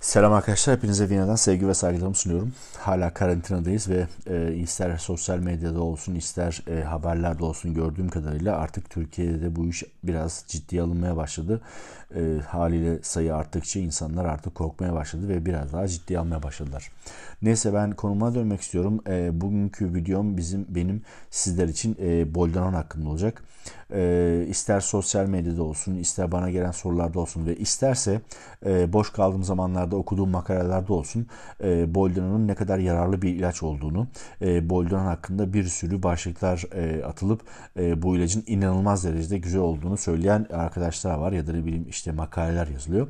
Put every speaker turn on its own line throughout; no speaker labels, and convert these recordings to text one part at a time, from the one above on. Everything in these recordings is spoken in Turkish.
Selam arkadaşlar, hepinize Viyana'dan sevgi ve saygılarımı sunuyorum. Hala karantinadayız ve e, ister sosyal medyada olsun, ister e, haberlerde olsun gördüğüm kadarıyla artık Türkiye'de bu iş biraz ciddiye alınmaya başladı. E, haliyle sayı arttıkça insanlar artık korkmaya başladı ve biraz daha ciddiye almaya başladılar. Neyse ben konuma dönmek istiyorum. E, bugünkü videom bizim benim sizler için e, Boldanon hakkında olacak e, ister sosyal medyada olsun, ister bana gelen sorularda olsun ve isterse e, boş kaldığım zamanlarda okuduğum makalelerde olsun e, Boldenon'un ne kadar yararlı bir ilaç olduğunu, e, Boldenon hakkında bir sürü başlıklar e, atılıp e, bu ilacın inanılmaz derecede güzel olduğunu söyleyen arkadaşlar var ya da ne bileyim işte makaleler yazılıyor.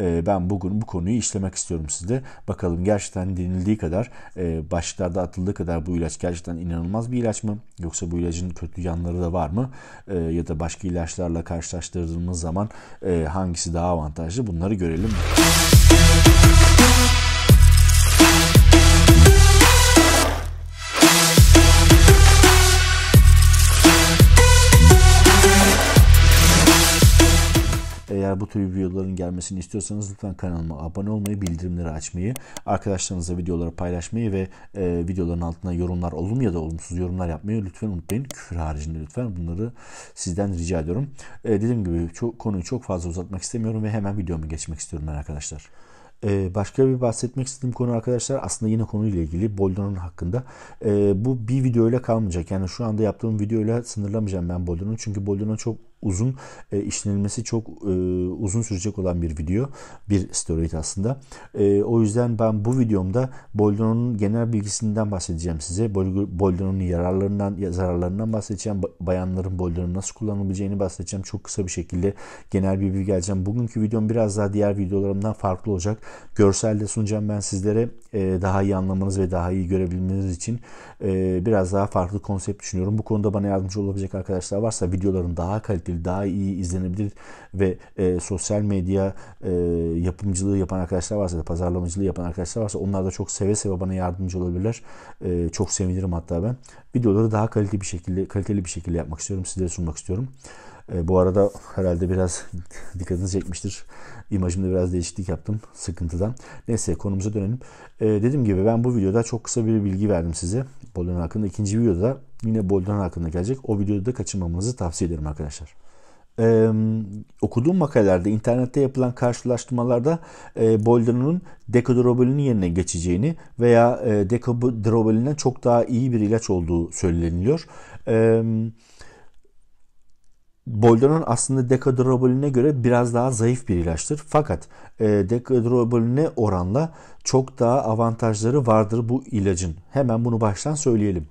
E, ben bugün bu konuyu işlemek istiyorum sizde. Bakalım gerçekten denildiği kadar, e, başlıklarda atıldığı kadar bu ilaç gerçekten inanılmaz bir ilaç mı? Yoksa bu ilacın kötü yanları da var mı? E, e, ya da başka ilaçlarla karşılaştırdığımız zaman e, hangisi daha avantajlı bunları görelim. Müzik Eğer bu tür videoların gelmesini istiyorsanız lütfen kanalıma abone olmayı, bildirimleri açmayı, arkadaşlarınızla videoları paylaşmayı ve e, videoların altına yorumlar olum ya da olumsuz yorumlar yapmayı lütfen unutmayın. Küfür haricinde lütfen bunları sizden rica ediyorum. E, dediğim gibi çok, konuyu çok fazla uzatmak istemiyorum ve hemen videomu geçmek istiyorum ben arkadaşlar. E, başka bir bahsetmek istediğim konu arkadaşlar aslında yine konuyla ilgili Boldo'nun hakkında. E, bu bir video ile kalmayacak. Yani şu anda yaptığım video ile sınırlamayacağım ben Boldo'nun. Çünkü Boldo'nun çok uzun e, işlenilmesi çok e, uzun sürecek olan bir video. Bir steroid aslında. E, o yüzden ben bu videomda Boldon'un genel bilgisinden bahsedeceğim size. Boldon'un yararlarından, zararlarından bahsedeceğim. Bayanların Boldon'u nasıl kullanabileceğini bahsedeceğim. Çok kısa bir şekilde genel bir bilgi geleceğim. Bugünkü videom biraz daha diğer videolarımdan farklı olacak. Görselde sunacağım ben sizlere e, daha iyi anlamanız ve daha iyi görebilmeniz için e, biraz daha farklı konsept düşünüyorum. Bu konuda bana yardımcı olabilecek arkadaşlar varsa videoların daha kaliteli izlenebilir, daha iyi izlenebilir ve e, sosyal medya e, yapımcılığı yapan arkadaşlar varsa da pazarlamacılığı yapan arkadaşlar varsa onlar da çok seve seve bana yardımcı olabilirler. E, çok sevinirim hatta ben. Videoları daha kaliteli bir şekilde kaliteli bir şekilde yapmak istiyorum, sizlere sunmak istiyorum. E, bu arada herhalde biraz dikkatinizi çekmiştir. İmajımda biraz değişiklik yaptım sıkıntıdan. Neyse konumuza dönelim. E, dediğim gibi ben bu videoda çok kısa bir bilgi verdim size. Bolon hakkında. ikinci videoda yine Boldan hakkında gelecek. O videoda da kaçırmamanızı tavsiye ederim arkadaşlar. Ee, okuduğum makalelerde internette yapılan karşılaştırmalarda e, Boldan'ın dekodrobalinin yerine geçeceğini veya e, dekodrobalinden çok daha iyi bir ilaç olduğu söyleniliyor. Ee, Boldoron aslında dekadroboline göre biraz daha zayıf bir ilaçtır. Fakat e, dekadroboline oranla çok daha avantajları vardır bu ilacın. Hemen bunu baştan söyleyelim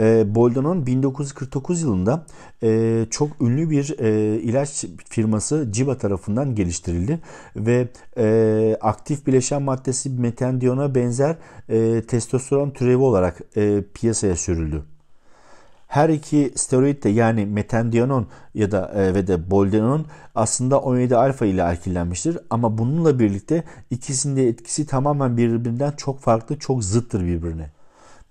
e, Boldan'ın 1949 yılında e, çok ünlü bir e, ilaç firması Ciba tarafından geliştirildi ve e, aktif bileşen maddesi metendiyona benzer e, testosteron türevi olarak e, piyasaya sürüldü. Her iki steroid de yani metendiyanon ya da e, ve de boldenon aslında 17 alfa ile alkillenmiştir. Ama bununla birlikte ikisinin de etkisi tamamen birbirinden çok farklı, çok zıttır birbirine.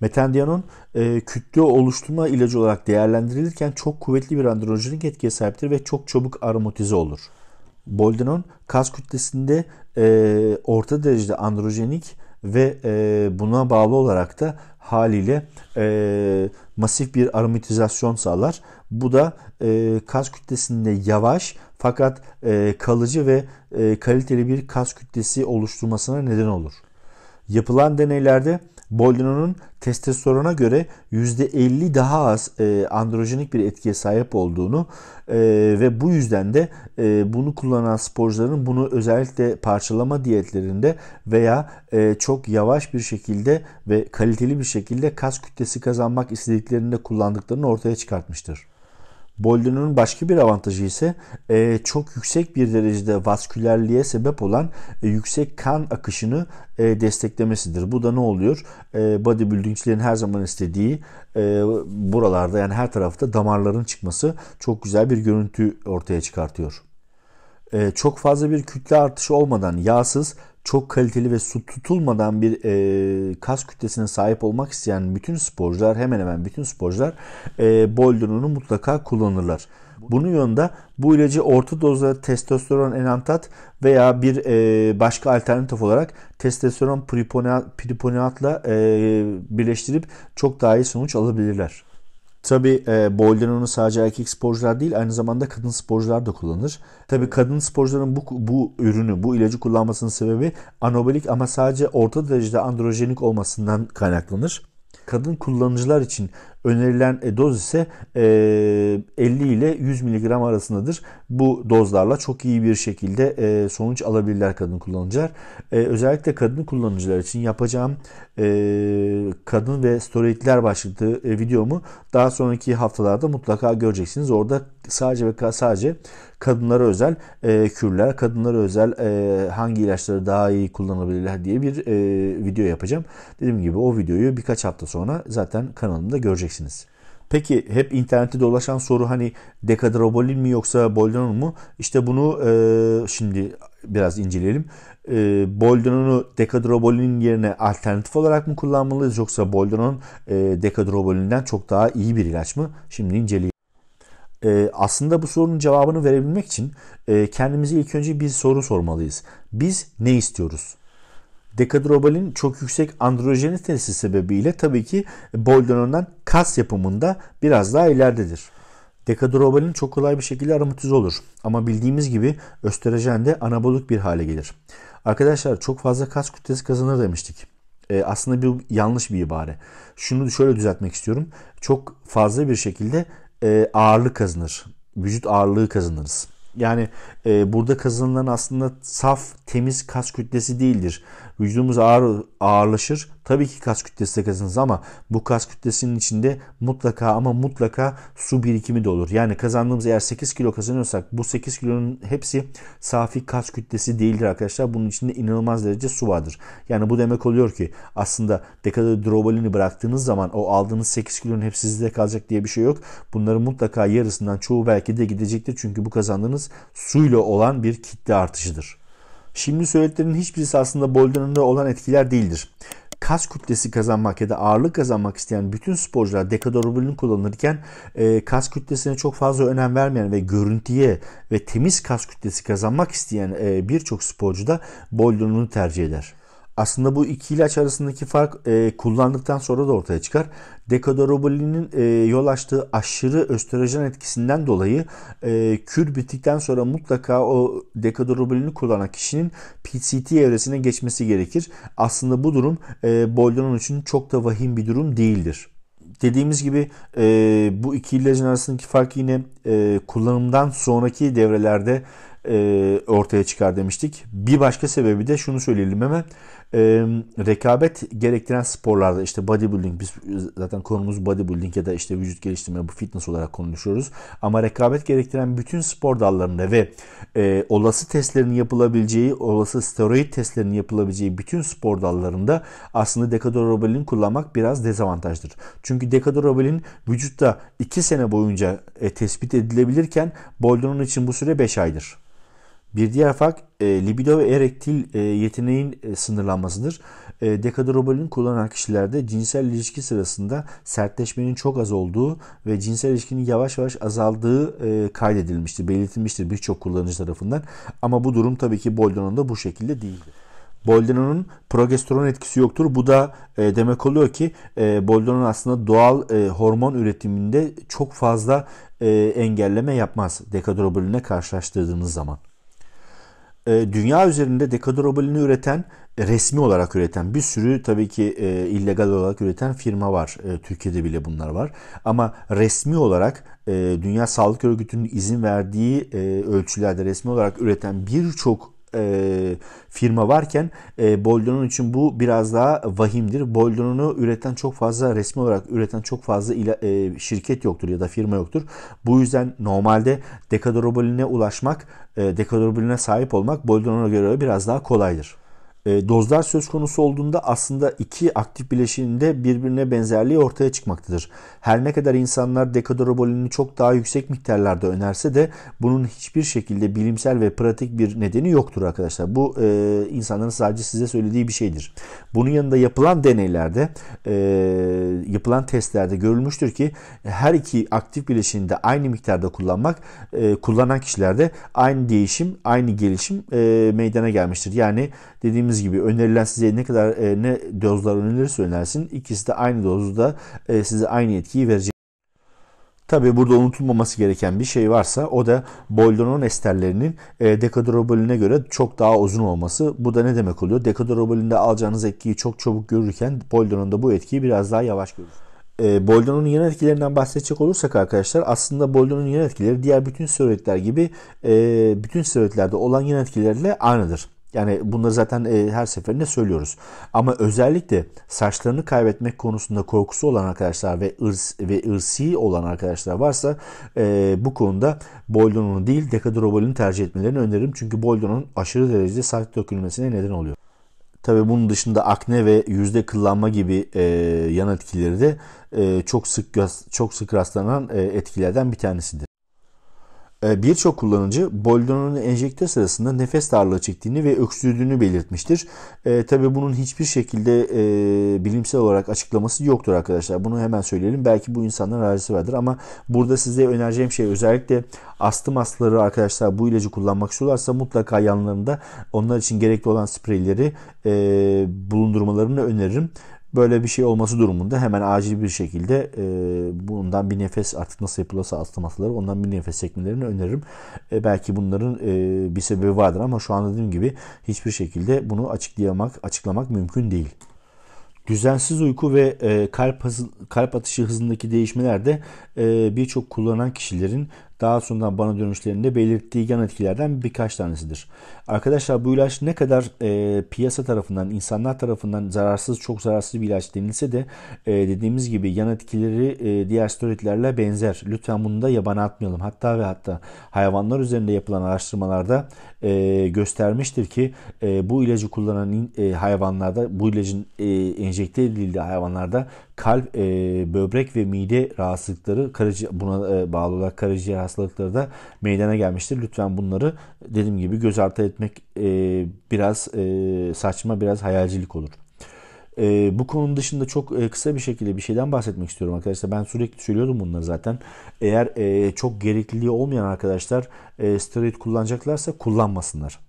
Metandianon e, kütle oluşturma ilacı olarak değerlendirilirken çok kuvvetli bir androjenik etkiye sahiptir ve çok çabuk aromatize olur. Boldenon kas kütlesinde e, orta derecede androjenik ve e, buna bağlı olarak da haliyle e, masif bir aromatizasyon sağlar. Bu da e, kas kütlesinde yavaş fakat e, kalıcı ve e, kaliteli bir kas kütlesi oluşturmasına neden olur. Yapılan deneylerde Boldino'nun testosterona göre %50 daha az e, androjenik bir etkiye sahip olduğunu e, ve bu yüzden de e, bunu kullanan sporcuların bunu özellikle parçalama diyetlerinde veya e, çok yavaş bir şekilde ve kaliteli bir şekilde kas kütlesi kazanmak istediklerinde kullandıklarını ortaya çıkartmıştır. Boldin'in başka bir avantajı ise e, çok yüksek bir derecede vaskülerliğe sebep olan e, yüksek kan akışını e, desteklemesidir. Bu da ne oluyor? E, bodybuildingçilerin her zaman istediği e, buralarda yani her tarafta damarların çıkması çok güzel bir görüntü ortaya çıkartıyor. E, çok fazla bir kütle artışı olmadan yağsız çok kaliteli ve su tutulmadan bir e, kas kütlesine sahip olmak isteyen bütün sporcular hemen hemen bütün sporcular e, Boldron'u mutlaka kullanırlar. Bunun yanında bu ilacı orta dozda testosteron enantat veya bir e, başka alternatif olarak testosteron priponatla e, birleştirip çok daha iyi sonuç alabilirler. Tabi e, onu sadece erkek sporcular değil aynı zamanda kadın sporcular da kullanır. Tabi kadın sporcuların bu, bu ürünü, bu ilacı kullanmasının sebebi anabolik ama sadece orta derecede androjenik olmasından kaynaklanır kadın kullanıcılar için Önerilen e, doz ise 50 e, ile 100 miligram arasındadır. Bu dozlarla çok iyi bir şekilde e, sonuç alabilirler kadın kullanıcılar. Özellikle kadın kullanıcılar için yapacağım kadın ve steroidler başlıklı videomu daha sonraki haftalarda mutlaka göreceksiniz. Orada sadece ve sadece kadınlara özel kürler, kadınlara özel hangi ilaçları daha iyi kullanabilirler diye bir video yapacağım. Dediğim gibi o videoyu birkaç hafta sonra zaten kanalımda göreceksiniz vereceksiniz. Peki hep internette dolaşan soru hani dekadrobolin mi yoksa boldenol mu? İşte bunu e, şimdi biraz inceleyelim. E, boldenonu dekadrobolin yerine alternatif olarak mı kullanmalıyız yoksa boldenon e, dekadrobolinden çok daha iyi bir ilaç mı? Şimdi inceleyelim. E, aslında bu sorunun cevabını verebilmek için e, kendimize ilk önce bir soru sormalıyız. Biz ne istiyoruz? Dekadrobalin çok yüksek androjenitesi sebebiyle tabii ki boldenondan kas yapımında biraz daha ileridedir. Dekadrobalin çok kolay bir şekilde aromatize olur. Ama bildiğimiz gibi östrojen de anabolik bir hale gelir. Arkadaşlar çok fazla kas kütlesi kazanır demiştik. E, aslında bir yanlış bir ibare. Şunu şöyle düzeltmek istiyorum. Çok fazla bir şekilde e, ağırlık kazanır. Vücut ağırlığı kazanırız. Yani e, burada kazanılan aslında saf, temiz kas kütlesi değildir. Vücudumuz ağır, ağırlaşır. Tabii ki kas kütlesi de kazanırız ama bu kas kütlesinin içinde mutlaka ama mutlaka su birikimi de olur. Yani kazandığımız eğer 8 kilo kazanıyorsak bu 8 kilonun hepsi safi kas kütlesi değildir arkadaşlar. Bunun içinde inanılmaz derece su vardır. Yani bu demek oluyor ki aslında dekada drobolini bıraktığınız zaman o aldığınız 8 kilonun hepsi sizde kalacak diye bir şey yok. Bunların mutlaka yarısından çoğu belki de gidecektir. Çünkü bu kazandığınız suyla olan bir kitle artışıdır. Şimdi söylediklerinin hiçbirisi aslında Bolden'de olan etkiler değildir. Kas kütlesi kazanmak ya da ağırlık kazanmak isteyen bütün sporcular dekadorubulin kullanırken e, kas kütlesine çok fazla önem vermeyen ve görüntüye ve temiz kas kütlesi kazanmak isteyen e, birçok sporcu da Bolden'u tercih eder. Aslında bu iki ilaç arasındaki fark e, kullandıktan sonra da ortaya çıkar. Dekadorobolinin e, yol açtığı aşırı östrojen etkisinden dolayı e, kür bittikten sonra mutlaka o dekadorobolini kullanan kişinin PCT evresine geçmesi gerekir. Aslında bu durum e, Boldenon için çok da vahim bir durum değildir dediğimiz gibi e, bu iki ilacın arasındaki fark yine e, kullanımdan sonraki devrelerde e, ortaya çıkar demiştik. Bir başka sebebi de şunu söyleyelim hemen e, rekabet gerektiren sporlarda işte bodybuilding biz zaten konumuz bodybuilding ya da işte vücut geliştirme bu fitness olarak konuşuyoruz. Ama rekabet gerektiren bütün spor dallarında ve e, olası testlerin yapılabileceği, olası steroid testlerin yapılabileceği bütün spor dallarında aslında dekadorobelin kullanmak biraz dezavantajdır. Çünkü dekadorobelin vücutta 2 sene boyunca e, tespit edilebilirken boldonun için bu süre 5 aydır. Bir diğer fark e, libido ve erektil e, yeteneğin e, sınırlanmasıdır. E, dekadrobalin kullanan kişilerde cinsel ilişki sırasında sertleşmenin çok az olduğu ve cinsel ilişkinin yavaş yavaş azaldığı e, kaydedilmiştir, belirtilmiştir birçok kullanıcı tarafından. Ama bu durum tabii ki Boldenon'da bu şekilde değildir. Boldenon'un progesteron etkisi yoktur. Bu da e, demek oluyor ki e, Boldenon aslında doğal e, hormon üretiminde çok fazla e, engelleme yapmaz dekadrobalinle karşılaştırdığınız zaman. E, dünya üzerinde dekadrobalini üreten resmi olarak üreten bir sürü tabii ki e, illegal olarak üreten firma var. E, Türkiye'de bile bunlar var. Ama resmi olarak e, Dünya Sağlık Örgütü'nün izin verdiği e, ölçülerde resmi olarak üreten birçok e, firma varken e, Boldonon için bu biraz daha vahimdir. Boldonon'u üreten çok fazla resmi olarak üreten çok fazla ila, e, şirket yoktur ya da firma yoktur. Bu yüzden normalde dekadoroboline ulaşmak, e, dekadoroboline sahip olmak Boldonon'a göre biraz daha kolaydır. E, dozlar söz konusu olduğunda aslında iki aktif bileşiğinde birbirine benzerliği ortaya çıkmaktadır. Her ne kadar insanlar dekadrobolini çok daha yüksek miktarlarda önerse de bunun hiçbir şekilde bilimsel ve pratik bir nedeni yoktur arkadaşlar. Bu e, insanların sadece size söylediği bir şeydir. Bunun yanında yapılan deneylerde e, yapılan testlerde görülmüştür ki her iki aktif bileşiğinde aynı miktarda kullanmak e, kullanan kişilerde aynı değişim, aynı gelişim e, meydana gelmiştir. Yani dediğimiz dediğimiz gibi önerilen size ne kadar e, ne dozlar önerirse önersin ikisi de aynı dozda e, size aynı etkiyi verecek. Tabii burada unutulmaması gereken bir şey varsa o da boldonon esterlerinin e, dekadrobalüne göre çok daha uzun olması. Bu da ne demek oluyor? Dekadrobalünde alacağınız etkiyi çok çabuk görürken boldononda bu etkiyi biraz daha yavaş görür. E, Boldon'un yan etkilerinden bahsedecek olursak arkadaşlar aslında Boldon'un yan etkileri diğer bütün steroidler gibi e, bütün steroidlerde olan yan etkilerle aynıdır. Yani bunları zaten e, her seferinde söylüyoruz. Ama özellikle saçlarını kaybetmek konusunda korkusu olan arkadaşlar ve ırs ve ırsi olan arkadaşlar varsa e, bu konuda Boldon'u değil Decadrobol'ünü tercih etmelerini öneririm. Çünkü Boldon'un aşırı derecede saç dökülmesine neden oluyor. Tabi bunun dışında akne ve yüzde kıllanma gibi e, yan etkileri de e, çok sık çok sık rastlanan e, etkilerden bir tanesidir. E, birçok kullanıcı Boldon'un enjekte sırasında nefes darlığı çektiğini ve öksürdüğünü belirtmiştir. E, tabii bunun hiçbir şekilde e, bilimsel olarak açıklaması yoktur arkadaşlar. Bunu hemen söyleyelim. Belki bu insanların alerjisi vardır ama burada size önereceğim şey özellikle astım hastaları arkadaşlar bu ilacı kullanmak istiyorlarsa mutlaka yanlarında onlar için gerekli olan spreyleri e, bulundurmalarını öneririm. Böyle bir şey olması durumunda hemen acil bir şekilde e, bundan bir nefes artık nasıl yapılırsa astım ondan bir nefes çekmelerini öneririm. E, belki bunların e, bir sebebi vardır ama şu an dediğim gibi hiçbir şekilde bunu açıklayamak, açıklamak mümkün değil. Düzensiz uyku ve e, kalp, hızı, kalp atışı hızındaki değişmeler de e, birçok kullanan kişilerin daha sonra bana dönüşlerinde belirttiği yan etkilerden birkaç tanesidir. Arkadaşlar bu ilaç ne kadar e, piyasa tarafından, insanlar tarafından zararsız, çok zararsız bir ilaç denilse de e, dediğimiz gibi yan etkileri e, diğer steroidlerle benzer. Lütfen bunu da yabana atmayalım. Hatta ve hatta hayvanlar üzerinde yapılan araştırmalarda e, göstermiştir ki e, bu ilacı kullanan e, hayvanlarda, bu ilacın e, enjekte edildiği hayvanlarda kalp, e, böbrek ve mide rahatsızlıkları karaci, buna e, bağlı olarak karaciğer hastalıkları da meydana gelmiştir. Lütfen bunları dediğim gibi göz ardı etmek e, biraz e, saçma, biraz hayalcilik olur. E, bu konunun dışında çok e, kısa bir şekilde bir şeyden bahsetmek istiyorum arkadaşlar. Ben sürekli söylüyordum bunları zaten. Eğer e, çok gerekliliği olmayan arkadaşlar e, steroid kullanacaklarsa kullanmasınlar.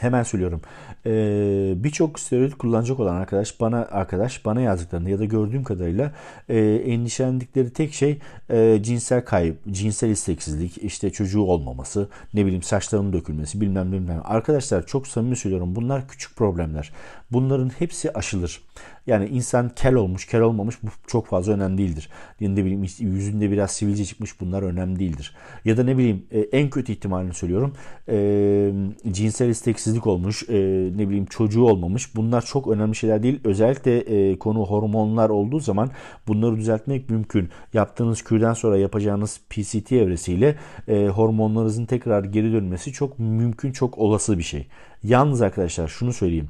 Hemen söylüyorum. Ee, Birçok steroid kullanacak olan arkadaş bana arkadaş bana yazdıklarında ya da gördüğüm kadarıyla e, endişelendikleri tek şey e, cinsel kayıp, cinsel isteksizlik, işte çocuğu olmaması, ne bileyim saçlarının dökülmesi bilmem bilmem. Arkadaşlar çok samimi söylüyorum bunlar küçük problemler. Bunların hepsi aşılır. Yani insan kel olmuş, kel olmamış bu çok fazla önemli değildir. Yani ne bileyim yüzünde biraz sivilce çıkmış bunlar önemli değildir. Ya da ne bileyim e, en kötü ihtimalini söylüyorum. E, cinsel isteksizlik olmuş, e, ne bileyim çocuğu olmamış. Bunlar çok önemli şeyler değil. Özellikle e, konu hormonlar olduğu zaman bunları düzeltmek mümkün. Yaptığınız kürden sonra yapacağınız PCT evresiyle e, hormonlarınızın tekrar geri dönmesi çok mümkün, çok olası bir şey. Yalnız arkadaşlar şunu söyleyeyim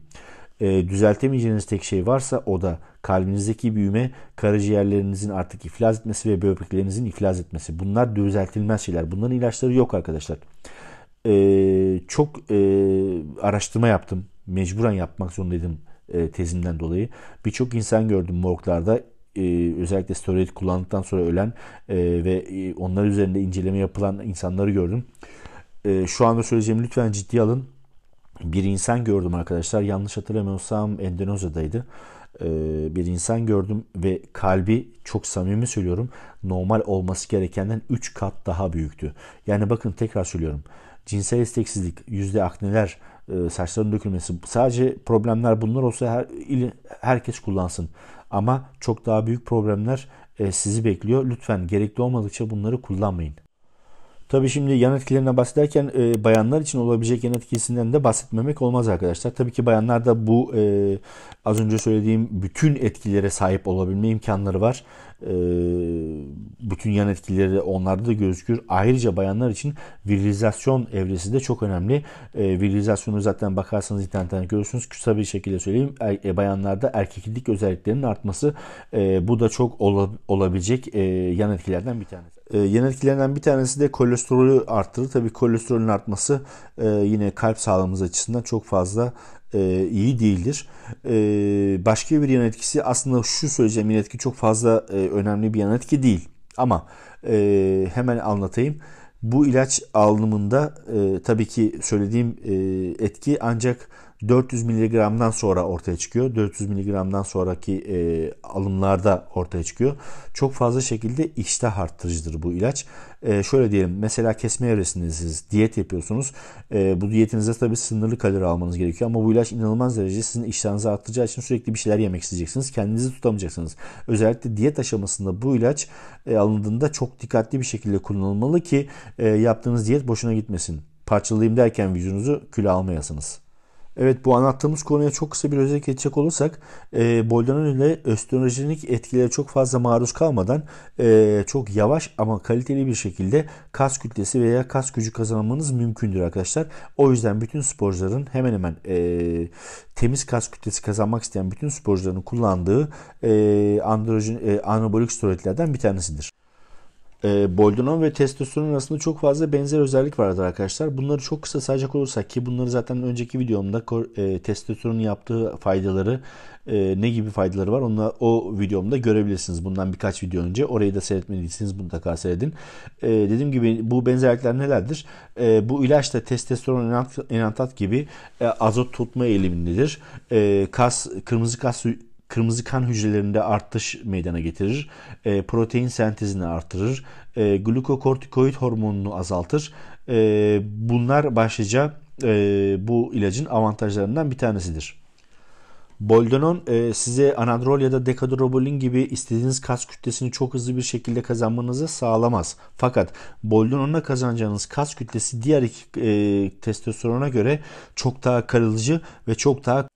e, düzeltemeyeceğiniz tek şey varsa o da kalbinizdeki büyüme, karaciğerlerinizin artık iflas etmesi ve böbreklerinizin iflas etmesi. Bunlar düzeltilmez şeyler. Bunların ilaçları yok arkadaşlar. E, çok e, araştırma yaptım. Mecburen yapmak zorundaydım e, tezimden dolayı. Birçok insan gördüm morglarda e, özellikle steroid kullandıktan sonra ölen e, ve e, onlar üzerinde inceleme yapılan insanları gördüm. E, şu anda söyleyeceğim lütfen ciddi alın bir insan gördüm arkadaşlar. Yanlış hatırlamıyorsam Endonezya'daydı. Ee, bir insan gördüm ve kalbi çok samimi söylüyorum normal olması gerekenden 3 kat daha büyüktü. Yani bakın tekrar söylüyorum. Cinsel isteksizlik, yüzde akneler, e, saçların dökülmesi sadece problemler bunlar olsa her, herkes kullansın. Ama çok daha büyük problemler e, sizi bekliyor. Lütfen gerekli olmadıkça bunları kullanmayın. Tabii şimdi yan etkilerine bahsederken e, bayanlar için olabilecek yan etkisinden de bahsetmemek olmaz arkadaşlar. Tabii ki bayanlar da bu e, az önce söylediğim bütün etkilere sahip olabilme imkanları var. Ee, bütün yan etkileri onlarda da gözükür. Ayrıca bayanlar için virilizasyon evresi de çok önemli. Ee, virilizasyonu zaten bakarsanız internetten görürsünüz. Kısa bir şekilde söyleyeyim. Er, e, bayanlarda erkeklik özelliklerinin artması e, bu da çok olabilecek e, yan etkilerden bir tanesi. yan etkilerden bir tanesi de kolesterolü arttırır. Tabii kolesterolün artması yine kalp sağlığımız açısından çok fazla e, iyi değildir. E, başka bir yan etkisi aslında şu söyleyeceğim yan etki çok fazla e, önemli bir yan etki değil. Ama e, hemen anlatayım. Bu ilaç alınımında e, tabii ki söylediğim e, etki ancak 400 miligramdan sonra ortaya çıkıyor. 400 miligramdan sonraki e, alımlarda ortaya çıkıyor. Çok fazla şekilde iştah arttırıcıdır bu ilaç. E, şöyle diyelim mesela kesme evresindesiniz. Diyet yapıyorsunuz. E, bu diyetinizde tabii sınırlı kalori almanız gerekiyor. Ama bu ilaç inanılmaz derece sizin iştahınızı arttıracağı için sürekli bir şeyler yemek isteyeceksiniz. Kendinizi tutamayacaksınız. Özellikle diyet aşamasında bu ilaç e, alındığında çok dikkatli bir şekilde kullanılmalı ki e, yaptığınız diyet boşuna gitmesin. Parçalayayım derken vücudunuzu kilo almayasınız. Evet bu anlattığımız konuya çok kısa bir özet geçecek olursak e, Boldenol ile östrojenik etkilere çok fazla maruz kalmadan e, çok yavaş ama kaliteli bir şekilde kas kütlesi veya kas gücü kazanmanız mümkündür arkadaşlar. O yüzden bütün sporcuların hemen hemen e, temiz kas kütlesi kazanmak isteyen bütün sporcuların kullandığı e, androjen, e, anabolik steroidlerden bir tanesidir. E, boldenol ve testosteron arasında çok fazla benzer özellik vardır arkadaşlar. Bunları çok kısa sayacak olursak ki bunları zaten önceki videomda e, testosteronun yaptığı faydaları e, ne gibi faydaları var onu o videomda görebilirsiniz. Bundan birkaç video önce orayı da seyretmediyseniz mutlaka seyredin. E, dediğim gibi bu benzerlikler nelerdir? E, bu ilaç da testosteron enantat gibi e, azot tutma eğilimindedir. E, kas kırmızı kas kırmızı kan hücrelerinde artış meydana getirir. E, protein sentezini artırır. E, glukokortikoid hormonunu azaltır. E, bunlar başlıca e, bu ilacın avantajlarından bir tanesidir. Boldenon e, size anadrol ya da dekadrobolin gibi istediğiniz kas kütlesini çok hızlı bir şekilde kazanmanızı sağlamaz. Fakat boldenonla kazanacağınız kas kütlesi diğer iki e, testosterona göre çok daha karılıcı ve çok daha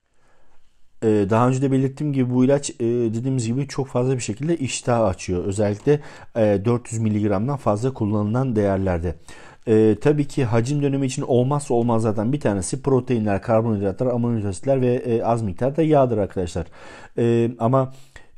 ee, daha önce de belirttiğim gibi bu ilaç e, dediğimiz gibi çok fazla bir şekilde iştah açıyor. Özellikle 400 e, miligramdan fazla kullanılan değerlerde. E, tabii ki hacim dönemi için olmazsa olmazlardan bir tanesi proteinler, karbonhidratlar, amino asitler ve e, az miktarda yağdır arkadaşlar. ama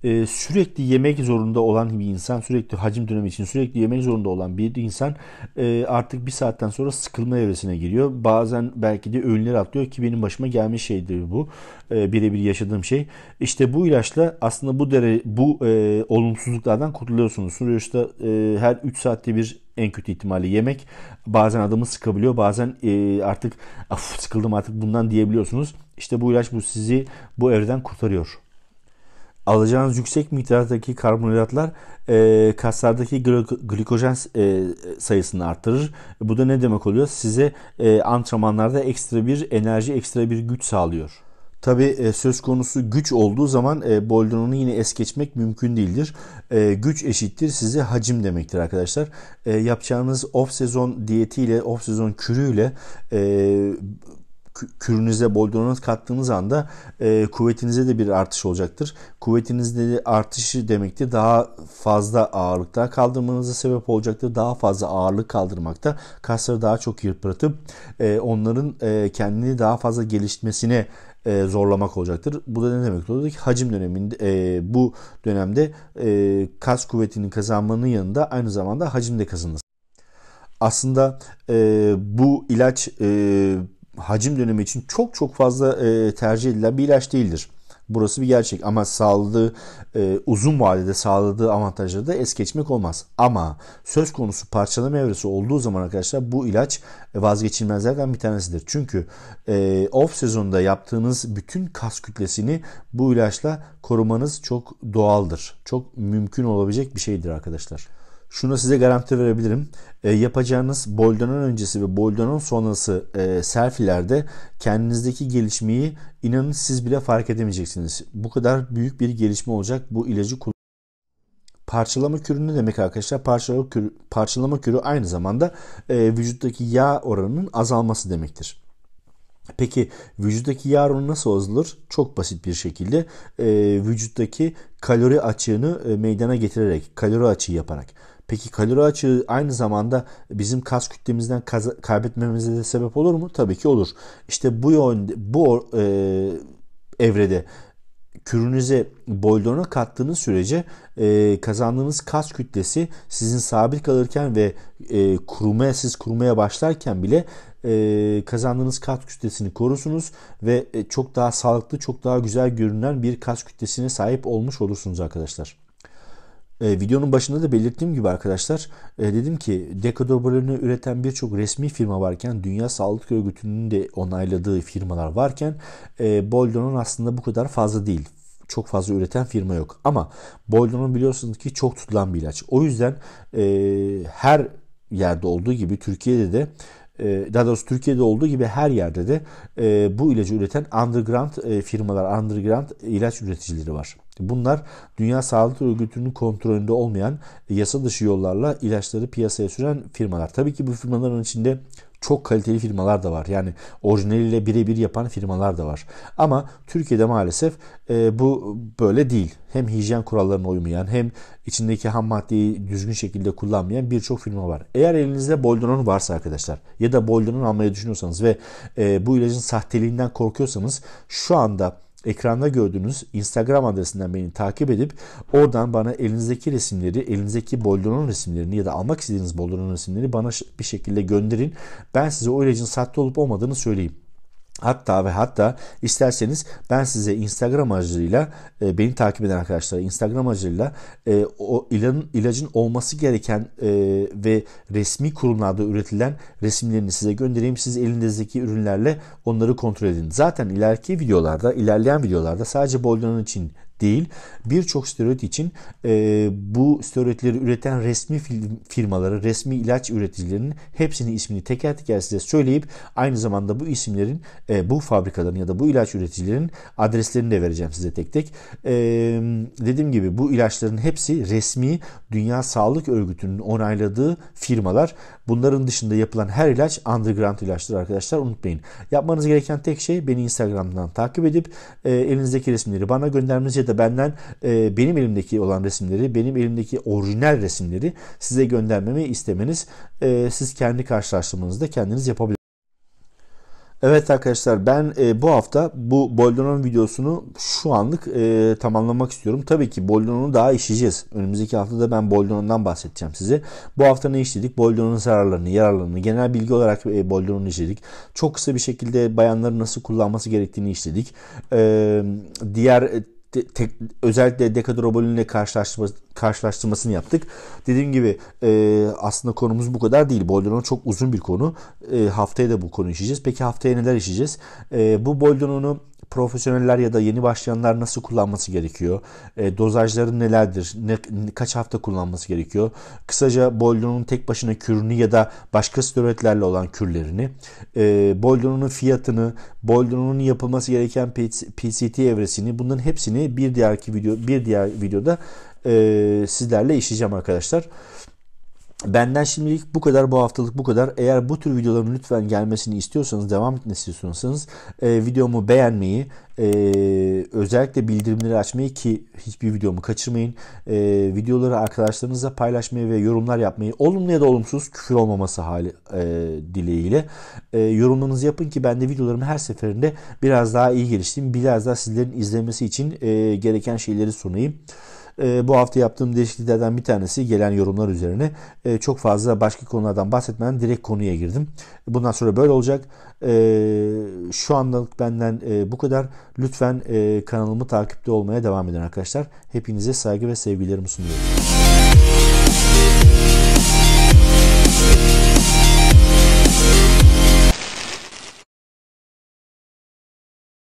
ee, sürekli yemek zorunda olan bir insan, sürekli hacim dönemi için sürekli yemek zorunda olan bir insan e, artık bir saatten sonra sıkılma evresine giriyor. Bazen belki de öğünleri atlıyor ki benim başıma gelmiş şeydir bu. E, birebir yaşadığım şey. İşte bu ilaçla aslında bu dere, bu e, olumsuzluklardan kurtuluyorsunuz. Sonuçta e, her 3 saatte bir en kötü ihtimali yemek bazen adamı sıkabiliyor bazen e, artık af sıkıldım artık bundan diyebiliyorsunuz. İşte bu ilaç bu sizi bu evreden kurtarıyor alacağınız yüksek miktardaki karbonhidratlar e, kaslardaki glikojen e, sayısını arttırır. Bu da ne demek oluyor? Size e, antrenmanlarda ekstra bir enerji, ekstra bir güç sağlıyor. Tabi e, söz konusu güç olduğu zaman e, Boldenon'u yine es geçmek mümkün değildir. E, güç eşittir size hacim demektir arkadaşlar. E, yapacağınız off sezon diyetiyle, off sezon kürüyle e, kürünüze boldonoz kattığınız anda e, kuvvetinize de bir artış olacaktır. Kuvvetinizde de artışı demektir. Daha fazla ağırlıkta kaldırmanıza sebep olacaktır. Daha fazla ağırlık kaldırmakta kasları daha çok yıpratıp e, onların e, kendini daha fazla gelişmesine e, zorlamak olacaktır. Bu da ne demek oluyor ki hacim döneminde e, bu dönemde e, kas kuvvetini kazanmanın yanında aynı zamanda hacim de kazanır. Aslında e, bu ilaç e, hacim dönemi için çok çok fazla e, tercih edilen bir ilaç değildir. Burası bir gerçek ama sağladığı e, uzun vadede sağladığı avantajları da es geçmek olmaz. Ama söz konusu parçalama evresi olduğu zaman arkadaşlar bu ilaç vazgeçilmezlerden bir tanesidir. Çünkü e, off sezonda yaptığınız bütün kas kütlesini bu ilaçla korumanız çok doğaldır. Çok mümkün olabilecek bir şeydir arkadaşlar şunu size garanti verebilirim. E, yapacağınız Boldonan öncesi ve Boldonan sonrası e, selfilerde kendinizdeki gelişmeyi inanın siz bile fark edemeyeceksiniz. Bu kadar büyük bir gelişme olacak bu ilacı kullan. Parçalama kürü ne demek arkadaşlar? Parçalama kürü, parçalama kürü aynı zamanda e, vücuttaki yağ oranının azalması demektir. Peki vücuttaki yağ oranı nasıl azalır? Çok basit bir şekilde e, vücuttaki kalori açığını e, meydana getirerek, kalori açığı yaparak. Peki kalori açığı aynı zamanda bizim kas kütlemizden kaza- kaybetmemize de sebep olur mu? Tabii ki olur. İşte bu yönde, bu e, evrede kürünüze boylona kattığınız sürece e, kazandığınız kas kütlesi sizin sabit kalırken ve e, kurumaya siz kurumaya başlarken bile e, kazandığınız kas kütlesini korusunuz ve e, çok daha sağlıklı çok daha güzel görünen bir kas kütlesine sahip olmuş olursunuz arkadaşlar. E, videonun başında da belirttiğim gibi arkadaşlar e, dedim ki dekodobarını üreten birçok resmi firma varken Dünya Sağlık Örgütü'nün de onayladığı firmalar varken e, Boldo'nun aslında bu kadar fazla değil çok fazla üreten firma yok. Ama Boldon'un biliyorsunuz ki çok tutulan bir ilaç. O yüzden e, her yerde olduğu gibi Türkiye'de de e, daha doğrusu Türkiye'de olduğu gibi her yerde de e, bu ilacı üreten underground e, firmalar, underground ilaç üreticileri var. Bunlar Dünya Sağlık Örgütü'nün kontrolünde olmayan yasa dışı yollarla ilaçları piyasaya süren firmalar. Tabii ki bu firmaların içinde çok kaliteli firmalar da var. Yani orijinaliyle birebir yapan firmalar da var. Ama Türkiye'de maalesef e, bu böyle değil. Hem hijyen kurallarına uymayan hem içindeki ham maddeyi düzgün şekilde kullanmayan birçok firma var. Eğer elinizde Boldonon varsa arkadaşlar ya da Boldonon almayı düşünüyorsanız ve e, bu ilacın sahteliğinden korkuyorsanız şu anda ekranda gördüğünüz Instagram adresinden beni takip edip oradan bana elinizdeki resimleri, elinizdeki boldonun resimlerini ya da almak istediğiniz boldonun resimlerini bana bir şekilde gönderin. Ben size o ilacın sahte olup olmadığını söyleyeyim. Hatta ve hatta isterseniz ben size Instagram aracılığıyla e, beni takip eden arkadaşlar Instagram aracılığıyla e, o ilacın, ilacın olması gereken e, ve resmi kurumlarda üretilen resimlerini size göndereyim. Siz elinizdeki ürünlerle onları kontrol edin. Zaten ileriki videolarda, ilerleyen videolarda sadece Boldon'un için değil. Birçok steroid için e, bu steroidleri üreten resmi firmaları, resmi ilaç üreticilerinin hepsinin ismini teker teker size söyleyip aynı zamanda bu isimlerin, e, bu fabrikaların ya da bu ilaç üreticilerinin adreslerini de vereceğim size tek tek. E, dediğim gibi bu ilaçların hepsi resmi Dünya Sağlık Örgütü'nün onayladığı firmalar. Bunların dışında yapılan her ilaç underground ilaçtır arkadaşlar unutmayın. Yapmanız gereken tek şey beni Instagram'dan takip edip e, elinizdeki resimleri bana göndermeniz Ayrıca benden e, benim elimdeki olan resimleri, benim elimdeki orijinal resimleri size göndermemi istemeniz e, siz kendi karşılaştırmanızda kendiniz yapabilirsiniz. Evet arkadaşlar ben e, bu hafta bu Boldonon videosunu şu anlık e, tamamlamak istiyorum. Tabii ki Boldonon'u daha işleyeceğiz. Önümüzdeki haftada ben Boldonon'dan bahsedeceğim size. Bu hafta ne işledik? Boldonon'un zararlarını, yararlarını, genel bilgi olarak e, Boldonon'u işledik. Çok kısa bir şekilde bayanların nasıl kullanması gerektiğini işledik. E, diğer e, te, özellikle dekadrobolinle karşılaştırma, karşılaştırmasını yaptık. Dediğim gibi e, aslında konumuz bu kadar değil. Bolderon çok uzun bir konu. E, haftaya da bu konu işleyeceğiz. Peki haftaya neler işleyeceğiz? E, bu Bolderon'u profesyoneller ya da yeni başlayanlar nasıl kullanması gerekiyor? E, dozajları nelerdir? Ne, kaç hafta kullanması gerekiyor? Kısaca Boldon'un tek başına kürünü ya da başka steroidlerle olan kürlerini, e, bolyonun fiyatını, Boldon'un yapılması gereken PCT evresini bunların hepsini bir diğerki video bir diğer videoda e, sizlerle işleyeceğim arkadaşlar. Benden şimdilik bu kadar bu haftalık bu kadar. Eğer bu tür videoların lütfen gelmesini istiyorsanız, devam etmesini istiyorsanız e, videomu beğenmeyi, e, özellikle bildirimleri açmayı ki hiçbir videomu kaçırmayın. E, videoları arkadaşlarınızla paylaşmayı ve yorumlar yapmayı, olumlu ya da olumsuz küfür olmaması hali e, dileğiyle e, yorumlarınızı yapın ki ben de videolarımı her seferinde biraz daha iyi geliştireyim. Biraz daha sizlerin izlemesi için e, gereken şeyleri sunayım. Ee, bu hafta yaptığım değişikliklerden bir tanesi gelen yorumlar üzerine. Ee, çok fazla başka konulardan bahsetmeden direkt konuya girdim. Bundan sonra böyle olacak. Ee, şu andalık benden e, bu kadar. Lütfen e, kanalımı takipte olmaya devam edin arkadaşlar. Hepinize saygı ve sevgilerimi sunuyorum.